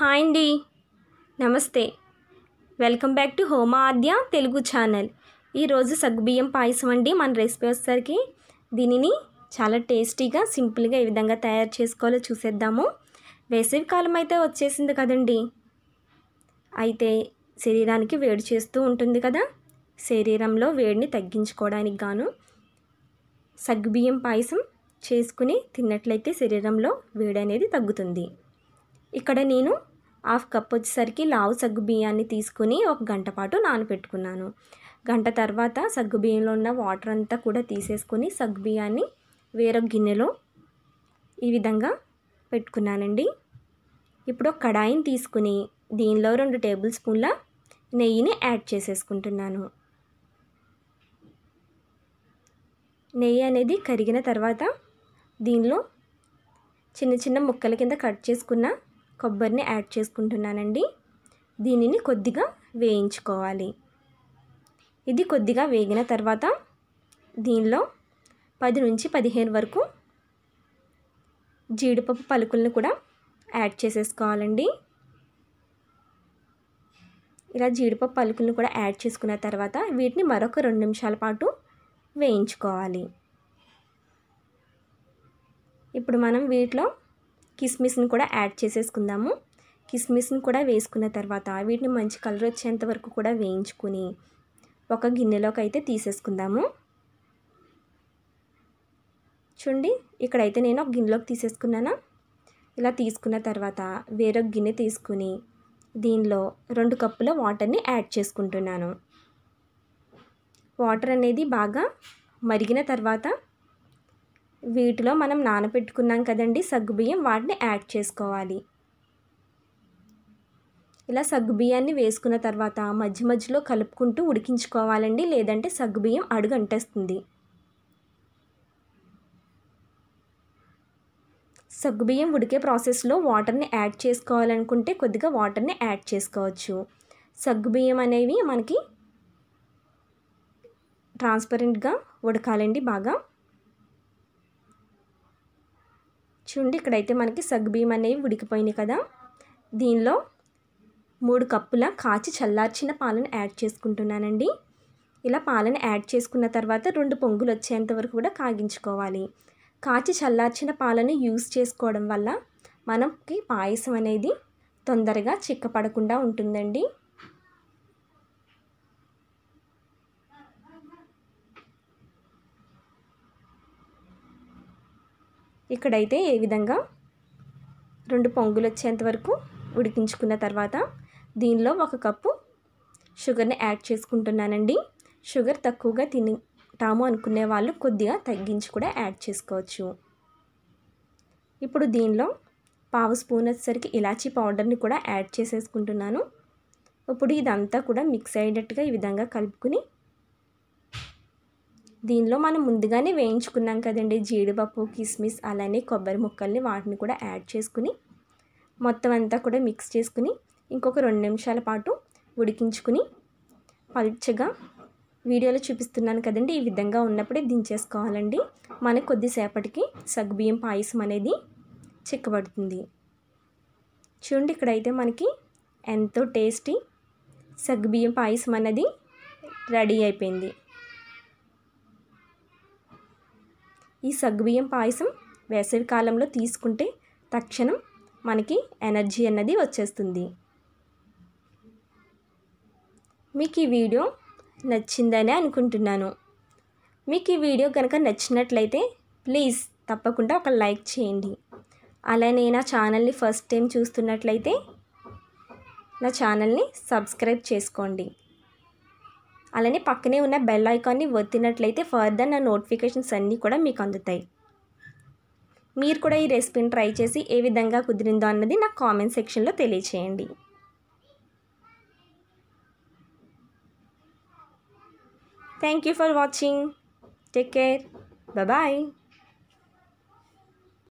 hi అండి నమస్తే welcome back to హోమ ఆద్య తెలుగు ఛానల్ ఈరోజు సగ్గుబియ్యం పాయసం అండి మన రెసిపీ వచ్చేసరికి దీనిని చాలా టేస్టీగా సింపుల్గా ఈ విధంగా తయారు చేసుకోవాలో చూసేద్దాము వేసవి కాలం అయితే వచ్చేసింది కదండి అయితే శరీరానికి వేడి చేస్తూ ఉంటుంది కదా శరీరంలో వేడిని తగ్గించుకోవడానికి గాను సగ్గుబియ్యం పాయసం చేసుకుని తిన్నట్లయితే శరీరంలో వేడి అనేది తగ్గుతుంది ఇక్కడ నేను హాఫ్ కప్ వచ్చేసరికి లావు సగ్గు బియ్యాన్ని తీసుకుని ఒక గంట పాటు నానపెట్టుకున్నాను గంట తర్వాత సగ్గు బియ్యంలో ఉన్న వాటర్ అంతా కూడా తీసేసుకొని సగ్గు బియ్యాన్ని వేరొక గిన్నెలో ఈ విధంగా పెట్టుకున్నానండి ఇప్పుడు ఒక కడాయిని తీసుకుని దీనిలో రెండు టేబుల్ స్పూన్ల నెయ్యిని యాడ్ చేసేసుకుంటున్నాను నెయ్యి అనేది కరిగిన తర్వాత దీనిలో చిన్న చిన్న ముక్కల కింద కట్ చేసుకున్న కొబ్బరిని యాడ్ చేసుకుంటున్నానండి దీనిని కొద్దిగా వేయించుకోవాలి ఇది కొద్దిగా వేగిన తర్వాత దీనిలో పది నుంచి పదిహేను వరకు జీడిపప్పు పలుకులను కూడా యాడ్ చేసేసుకోవాలండి ఇలా జీడిపప్పు పలుకులను కూడా యాడ్ చేసుకున్న తర్వాత వీటిని మరొక రెండు నిమిషాల పాటు వేయించుకోవాలి ఇప్పుడు మనం వీటిలో కిస్మిస్ని కూడా యాడ్ చేసేసుకుందాము కిస్మిస్ని కూడా వేసుకున్న తర్వాత వీటిని మంచి కలర్ వచ్చేంత వరకు కూడా వేయించుకుని ఒక గిన్నెలోకి అయితే తీసేసుకుందాము చూడండి ఇక్కడైతే నేను ఒక గిన్నెలోకి తీసేసుకున్నాను ఇలా తీసుకున్న తర్వాత వేరొక గిన్నె తీసుకుని దీనిలో రెండు కప్పుల వాటర్ని యాడ్ చేసుకుంటున్నాను వాటర్ అనేది బాగా మరిగిన తర్వాత వీటిలో మనం నానబెట్టుకున్నాం కదండి సగ్గుబియ్యం వాటిని యాడ్ చేసుకోవాలి ఇలా సగ్గుబియ్యాన్ని వేసుకున్న తర్వాత మధ్య మధ్యలో కలుపుకుంటూ ఉడికించుకోవాలండి లేదంటే సగ్గుబియ్యం అడుగు అంటేస్తుంది సగ్గుబియ్యం ఉడికే ప్రాసెస్లో వాటర్ని యాడ్ చేసుకోవాలనుకుంటే కొద్దిగా వాటర్ని యాడ్ చేసుకోవచ్చు సగ్గుబియ్యం అనేవి మనకి ట్రాన్స్పరెంట్గా ఉడకాలండి బాగా చూడండి ఇక్కడైతే మనకి సగ్బీమ్ అనేవి ఉడికిపోయినాయి కదా దీనిలో మూడు కప్పుల కాచి చల్లార్చిన పాలను యాడ్ చేసుకుంటున్నానండి ఇలా పాలను యాడ్ చేసుకున్న తర్వాత రెండు పొంగులు వచ్చేంత వరకు కూడా కాగించుకోవాలి కాచి చల్లార్చిన పాలను యూజ్ చేసుకోవడం వల్ల మనకి పాయసం అనేది తొందరగా చిక్కపడకుండా ఉంటుందండి ఇక్కడైతే ఏ విధంగా రెండు పొంగులు వచ్చేంత వరకు ఉడికించుకున్న తర్వాత దీనిలో ఒక కప్పు షుగర్ని యాడ్ చేసుకుంటున్నానండి షుగర్ తక్కువగా తింటాము అనుకునే వాళ్ళు కొద్దిగా తగ్గించి కూడా యాడ్ చేసుకోవచ్చు ఇప్పుడు దీనిలో పావు స్పూన్ వచ్చేసరికి ఇలాచీ పౌడర్ని కూడా యాడ్ చేసేసుకుంటున్నాను ఇప్పుడు ఇదంతా కూడా మిక్స్ అయ్యేటట్టుగా ఈ విధంగా కలుపుకుని దీనిలో మనం ముందుగానే వేయించుకున్నాం కదండి జీడిపప్పు కిస్మిస్ అలానే కొబ్బరి ముక్కల్ని వాటిని కూడా యాడ్ చేసుకుని మొత్తం అంతా కూడా మిక్స్ చేసుకుని ఇంకొక రెండు నిమిషాల పాటు ఉడికించుకుని పల్చగా వీడియోలో చూపిస్తున్నాను కదండి ఈ విధంగా ఉన్నప్పుడే దించేసుకోవాలండి మనకు కొద్దిసేపటికి సగ్గుబియ్యం పాయసం అనేది చిక్కబడుతుంది చూడండి ఇక్కడైతే మనకి ఎంతో టేస్టీ సగ్గుబియ్యం పాయసం అన్నది రెడీ అయిపోయింది ఈ సగ్గుబియ్యం పాయసం వేసవి కాలంలో తీసుకుంటే తక్షణం మనకి ఎనర్జీ అన్నది వచ్చేస్తుంది మీకు ఈ వీడియో నచ్చిందనే అనుకుంటున్నాను మీకు ఈ వీడియో కనుక నచ్చినట్లయితే ప్లీజ్ తప్పకుండా ఒక లైక్ చేయండి అలానే నా ఛానల్ని ఫస్ట్ టైం చూస్తున్నట్లయితే నా ఛానల్ని సబ్స్క్రైబ్ చేసుకోండి అలానే పక్కనే ఉన్న బెల్ ఐకాన్ని వత్తినట్లయితే ఫర్దర్ నా నోటిఫికేషన్స్ అన్నీ కూడా మీకు అందుతాయి మీరు కూడా ఈ రెసిపీని ట్రై చేసి ఏ విధంగా కుదిరిందో అన్నది నాకు కామెంట్ సెక్షన్లో తెలియచేయండి thank you for watching take care bye